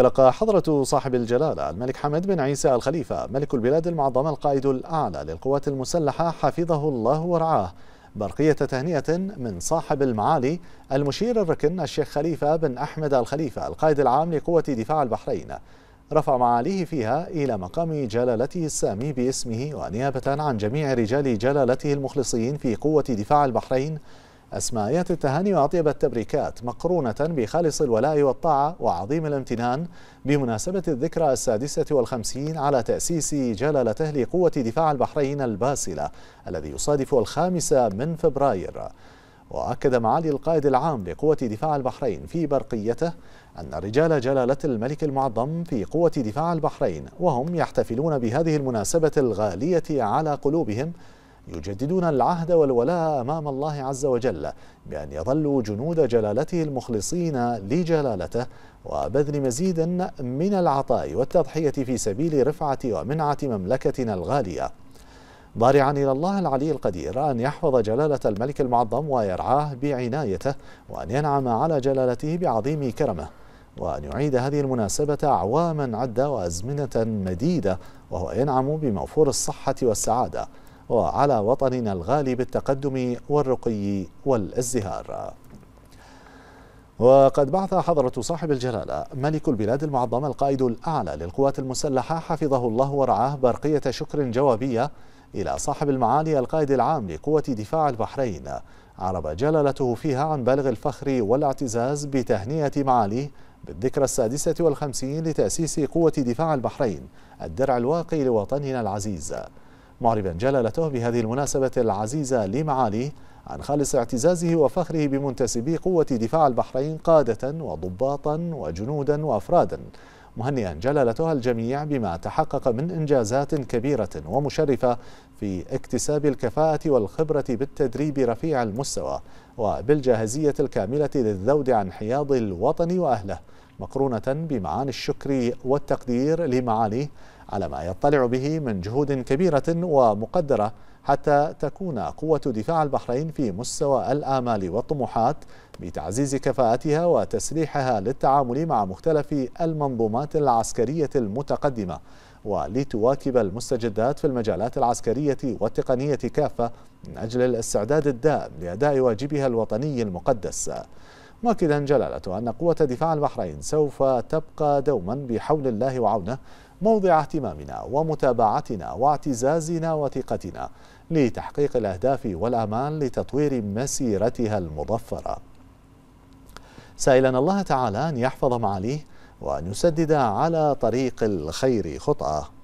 تلقى حضرة صاحب الجلالة الملك حمد بن عيسى الخليفة ملك البلاد المعظمة القائد الأعلى للقوات المسلحة حفظه الله ورعاه برقية تهنئة من صاحب المعالي المشير الركن الشيخ خليفة بن أحمد الخليفة القائد العام لقوة دفاع البحرين رفع معاليه فيها إلى مقام جلالته السامي باسمه ونيابة عن جميع رجال جلالته المخلصين في قوة دفاع البحرين أسمائيات التهاني وأطيب التبريكات مقرونة بخالص الولاء والطاعة وعظيم الامتنان بمناسبة الذكرى السادسة والخمسين على تأسيس جلالته لقوة دفاع البحرين الباسلة الذي يصادف الخامسة من فبراير وأكد معالي القائد العام لقوة دفاع البحرين في برقيته أن رجال جلالة الملك المعظم في قوة دفاع البحرين وهم يحتفلون بهذه المناسبة الغالية على قلوبهم يجددون العهد والولاء أمام الله عز وجل بأن يظلوا جنود جلالته المخلصين لجلالته وبذل مزيد من العطاء والتضحية في سبيل رفعة ومنعة مملكتنا الغالية ضارعا إلى الله العلي القدير أن يحفظ جلالة الملك المعظم ويرعاه بعنايته وأن ينعم على جلالته بعظيم كرمه وأن يعيد هذه المناسبة أعواما عدة وأزمنة مديدة وهو ينعم بموفور الصحة والسعادة وعلى وطننا الغالي بالتقدم والرقي والازدهار وقد بعث حضرة صاحب الجلالة ملك البلاد المعظمة القائد الأعلى للقوات المسلحة حفظه الله ورعاه برقية شكر جوابية إلى صاحب المعالي القائد العام لقوة دفاع البحرين عرب جلالته فيها عن بالغ الفخر والاعتزاز بتهنئة معاليه بالذكرى السادسة والخمسين لتأسيس قوة دفاع البحرين الدرع الواقي لوطننا العزيز معربا جلالته بهذه المناسبة العزيزة لمعاليه عن خالص اعتزازه وفخره بمنتسبي قوة دفاع البحرين قادة وضباطا وجنودا وأفرادا مهنئا جلالتها الجميع بما تحقق من إنجازات كبيرة ومشرفة في اكتساب الكفاءة والخبرة بالتدريب رفيع المستوى وبالجاهزية الكاملة للذود عن حياض الوطن وأهله مقرونة بمعاني الشكر والتقدير لمعاليه على ما يطلع به من جهود كبيرة ومقدرة حتى تكون قوة دفاع البحرين في مستوى الآمال والطموحات بتعزيز كفاءتها وتسليحها للتعامل مع مختلف المنظومات العسكرية المتقدمة ولتواكب المستجدات في المجالات العسكرية والتقنية كافة من أجل الاستعداد الدائم لأداء واجبها الوطني المقدس مؤكدا جلالته أن قوة دفاع البحرين سوف تبقى دوما بحول الله وعونه موضع اهتمامنا ومتابعتنا واعتزازنا وثقتنا لتحقيق الأهداف والأمان لتطوير مسيرتها المظفرة سائلنا الله تعالى أن يحفظ معاليه وأن يسدد على طريق الخير خطأه